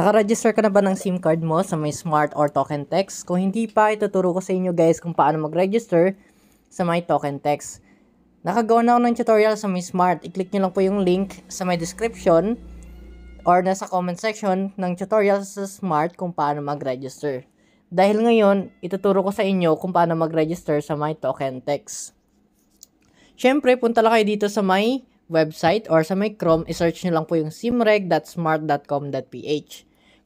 Nakaregister ka na ba ng SIM card mo sa my smart or token text? Kung hindi pa, ituturo ko sa inyo guys kung paano mag-register sa my token text. Nakagawa na ako ng tutorial sa my smart. I-click nyo lang po yung link sa my description or nasa comment section ng tutorial sa smart kung paano mag-register. Dahil ngayon, ituturo ko sa inyo kung paano mag-register sa my token text. Siyempre, punta lang kayo dito sa my website or sa my Chrome, isearch nyo lang po yung simreg.smart.com.ph.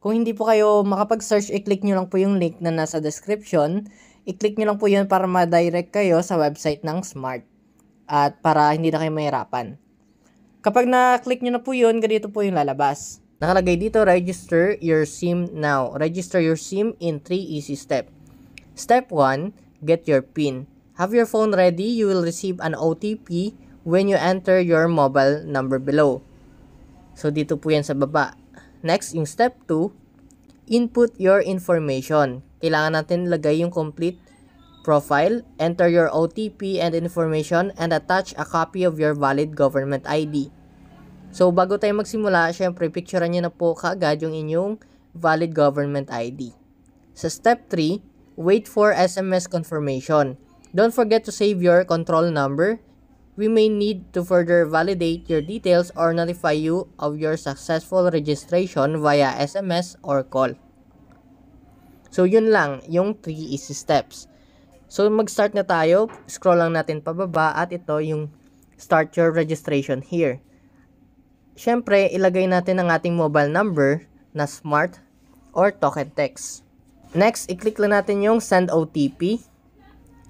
Kung hindi po kayo makapag-search, i-click nyo lang po yung link na nasa description. I-click nyo lang po yun para ma-direct kayo sa website ng Smart. At para hindi na kayo mahirapan. Kapag na-click nyo na po yun, ganito po yung lalabas. Nakalagay dito, register your SIM now. Register your SIM in 3 easy steps. Step 1, get your PIN. Have your phone ready. You will receive an OTP when you enter your mobile number below. So, dito po yan sa baba. Next, in step 2, input your information. Kailangan natin lagay yung complete profile, enter your OTP and information, and attach a copy of your valid government ID. So, bago tayo magsimula, syempre, picturean nyo na po kaagad yung inyong valid government ID. Sa step 3, wait for SMS confirmation. Don't forget to save your control number we may need to further validate your details or notify you of your successful registration via SMS or call. So, yun lang, yung 3 easy steps. So, mag-start na tayo. Scroll lang natin pababa at ito yung start your registration here. Siyempre, ilagay natin ang ating mobile number na smart or token text. Next, i-click lang natin yung send OTP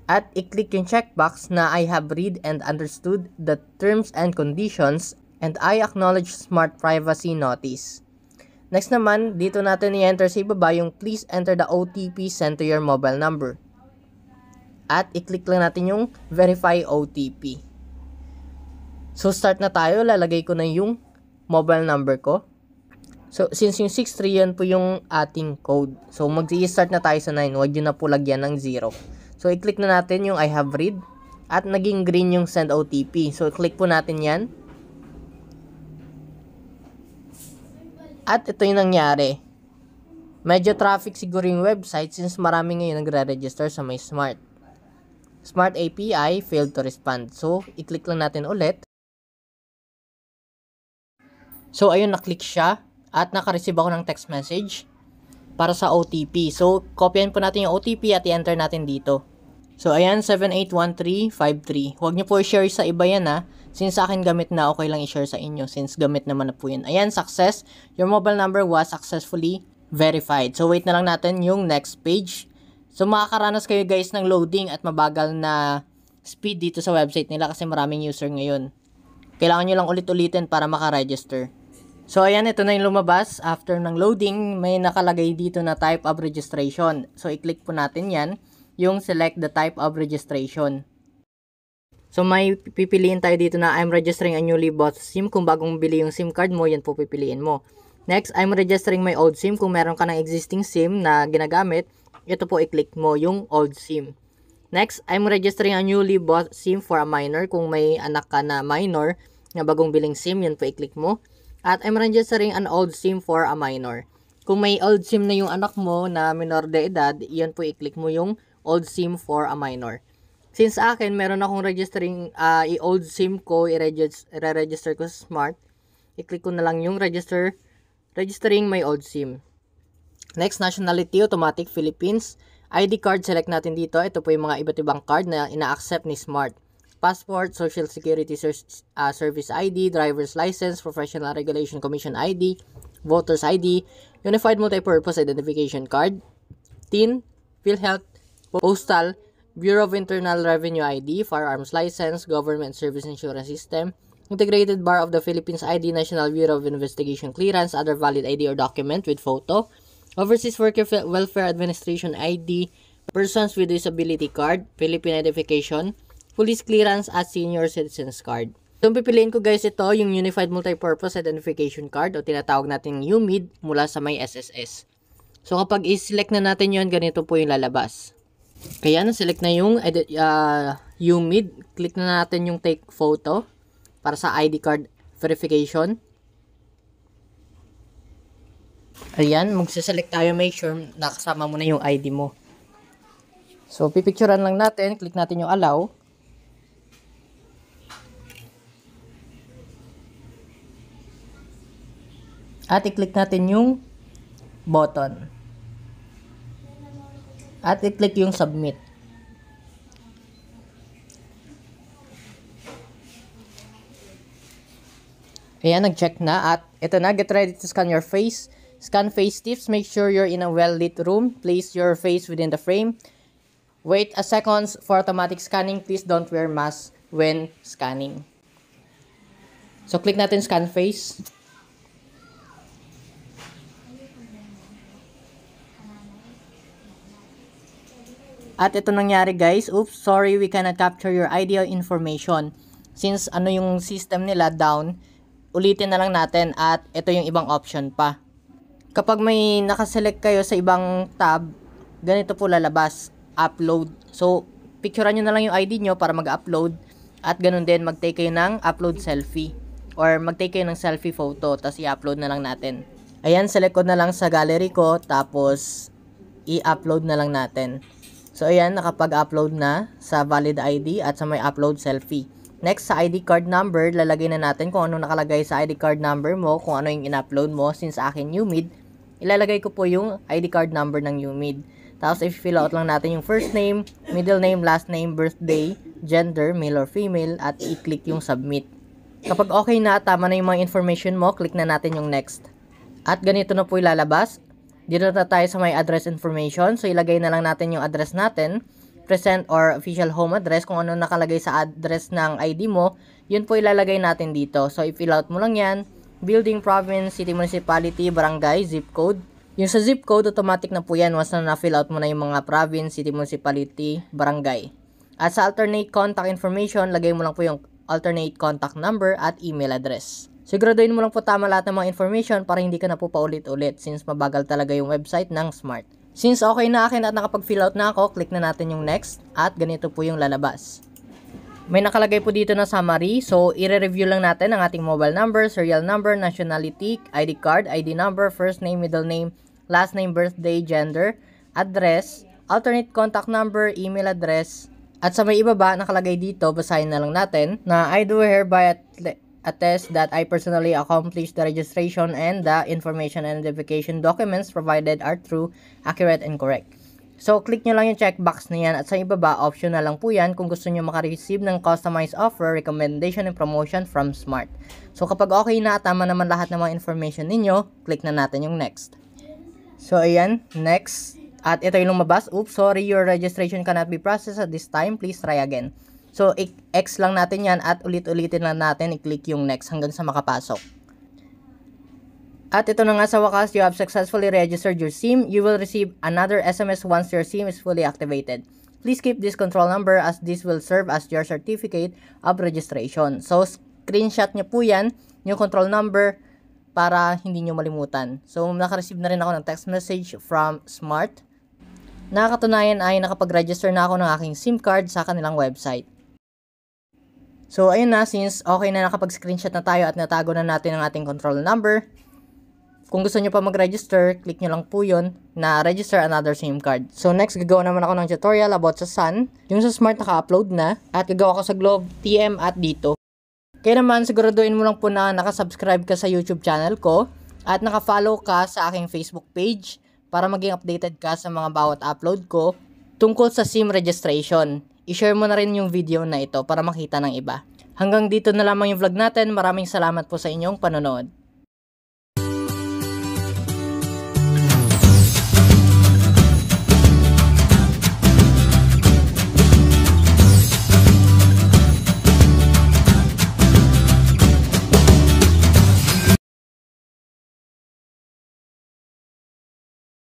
at i-click yung checkbox na I have read and understood the terms and conditions and I acknowledge smart privacy notice. Next naman, dito natin i-enter sa ibaba yung please enter the OTP sent to your mobile number. At i-click lang natin yung verify OTP. So start na tayo, lalagay ko na yung mobile number ko. So, since yung 63, yan po yung ating code. So, mag-i-start na tayo sa 9. wag yun na po lagyan ng 0. So, i-click na natin yung I have read. At naging green yung send OTP. So, i-click po natin yan. At ito yung nangyari. Medyo traffic siguro yung website since marami ngayon nagre-register sa may smart. Smart API failed to respond. So, i-click lang natin ulit. So, ayun, na-click siya at naka-receive ako ng text message para sa OTP. So, copyan po natin yung OTP at i-enter natin dito. So, ayan, 781353. Huwag niyo po i-share sa iba yan ha. Since sa akin gamit na, okay lang i-share sa inyo since gamit naman na po yun. Ayan, success. Your mobile number was successfully verified. So, wait na lang natin yung next page. So, makakaranas kayo guys ng loading at mabagal na speed dito sa website nila kasi maraming user ngayon. Kailangan nyo lang ulit-ulitin para makaregister. So, ayan, ito na yung lumabas. After ng loading, may nakalagay dito na type of registration. So, i-click po natin yan yung select the type of registration. So may pipiliin tayo dito na I'm registering a newly bought SIM. Kung bagong bili yung SIM card mo, yan po pipiliin mo. Next, I'm registering my old SIM. Kung meron ka ng existing SIM na ginagamit, ito po i-click mo yung old SIM. Next, I'm registering a newly bought SIM for a minor. Kung may anak ka na minor na bagong biling SIM, yan po i-click mo. At I'm registering an old SIM for a minor. Kung may old SIM na yung anak mo na minor de edad, yan po i-click mo yung old SIM for a minor. Since akin, meron akong registering, uh, i-old SIM ko, i-register ko sa Smart. I-click ko na lang yung register, registering my old SIM. Next, nationality, automatic, Philippines. ID card, select natin dito. Ito po yung mga iba't ibang card na ina-accept ni Smart. Passport, Social Security Sur uh, ah, Service ID, Driver's License, Professional Regulation Commission ID, Voter's ID, Unified Multipurpose Identification Card, TIN, PhilHealth Postal, Bureau of Internal Revenue ID, Firearms License, Government Service Insurance System, Integrated Bar of the Philippines ID, National Bureau of Investigation Clearance, other valid ID or document with photo, Overseas Worker Welfare Administration ID, Persons with Disability Card, Philippine Identification, Police Clearance at Senior Citizens Card. So, pipiliin ko guys ito, yung Unified Multipurpose Identification Card o tinatawag natin UMID mula sa may SSS. So, kapag i-select na natin yon ganito po yung lalabas. Kaya na-select na yung edit, uh, ah, humid. Click na natin yung take photo para sa ID card verification. Ayan, magsiselect tayo, make sure nakasama mo na yung ID mo. So, pipicturean lang natin. Click natin yung allow. At i-click natin yung button. At i-click yung submit. Ayan, nag-check na. At ito na, get ready to scan your face. Scan face tips. Make sure you're in a well-lit room. Place your face within the frame. Wait a seconds for automatic scanning. Please don't wear mask when scanning. So, click natin scan face. At ito nangyari guys, oops, sorry we cannot capture your ID information. Since ano yung system nila down, ulitin na lang natin at ito yung ibang option pa. Kapag may nakaselect kayo sa ibang tab, ganito po lalabas, upload. So, picturean nyo na lang yung ID nyo para mag-upload at ganun din mag-take kayo ng upload selfie or mag-take kayo ng selfie photo tapos i-upload na lang natin. Ayan, select ko na lang sa gallery ko tapos i-upload na lang natin. So ayan, nakapag-upload na sa valid ID at sa may upload selfie. Next, sa ID card number, lalagay na natin kung ano nakalagay sa ID card number mo, kung ano yung in-upload mo. Since akin UMID, ilalagay ko po yung ID card number ng UMID. Tapos, i-fill out lang natin yung first name, middle name, last name, birthday, gender, male or female, at i-click yung submit. Kapag okay na, tama na yung mga information mo, click na natin yung next. At ganito na po ilalabas dito na tayo sa may address information. So, ilagay na lang natin yung address natin. Present or official home address. Kung ano nakalagay sa address ng ID mo, yun po ilalagay natin dito. So, i-fill out mo lang yan. Building, province, city, municipality, barangay, zip code. Yung sa zip code, automatic na po yan once na na-fill out mo na yung mga province, city, municipality, barangay. At sa alternate contact information, lagay mo lang po yung alternate contact number at email address. Siguraduhin mo lang po tama lahat ng mga information para hindi ka na po paulit-ulit since mabagal talaga yung website ng Smart. Since okay na akin at nakapag-fill out na ako, click na natin yung next at ganito po yung lalabas. May nakalagay po dito na summary, so i-review lang natin ang ating mobile number, serial number, nationality, ID card, ID number, first name, middle name, last name, birthday, gender, address, alternate contact number, email address, at sa may ibaba nakalagay dito, basahin na lang natin, na I do hereby at attest that I personally accomplished the registration and the information and identification documents provided are true, accurate, and correct. So, click nyo lang yung checkbox na yan at sa ibaba, option na lang po yan kung gusto nyo makareceive ng customized offer, recommendation, and promotion from Smart. So, kapag okay na at tama naman lahat ng mga information ninyo, click na natin yung next. So, ayan, next. At ito yung lumabas. Oops, sorry, your registration cannot be processed at this time. Please try again. So, i-X lang natin yan at ulit-ulitin lang natin i-click yung next hanggang sa makapasok. At ito na nga sa wakas, you have successfully registered your SIM. You will receive another SMS once your SIM is fully activated. Please keep this control number as this will serve as your certificate of registration. So, screenshot nyo po yan, yung control number, para hindi nyo malimutan. So, nakareceive na rin ako ng text message from Smart. Nakakatunayan ay nakapag-register na ako ng aking SIM card sa kanilang website. So, ayun na, since okay na nakapag-screenshot na tayo at natago na natin ang ating control number, kung gusto nyo pa mag-register, click nyo lang po yun na register another SIM card. So next, gagawa naman ako ng tutorial about sa Sun. Yung sa Smart naka-upload na at gagawa ako sa Globe TM at dito. Kaya naman, siguraduhin mo lang po na nakasubscribe ka sa YouTube channel ko at naka-follow ka sa aking Facebook page para maging updated ka sa mga bawat upload ko tungkol sa SIM registration i-share mo na rin yung video na ito para makita ng iba. Hanggang dito na lamang yung vlog natin. Maraming salamat po sa inyong panonood.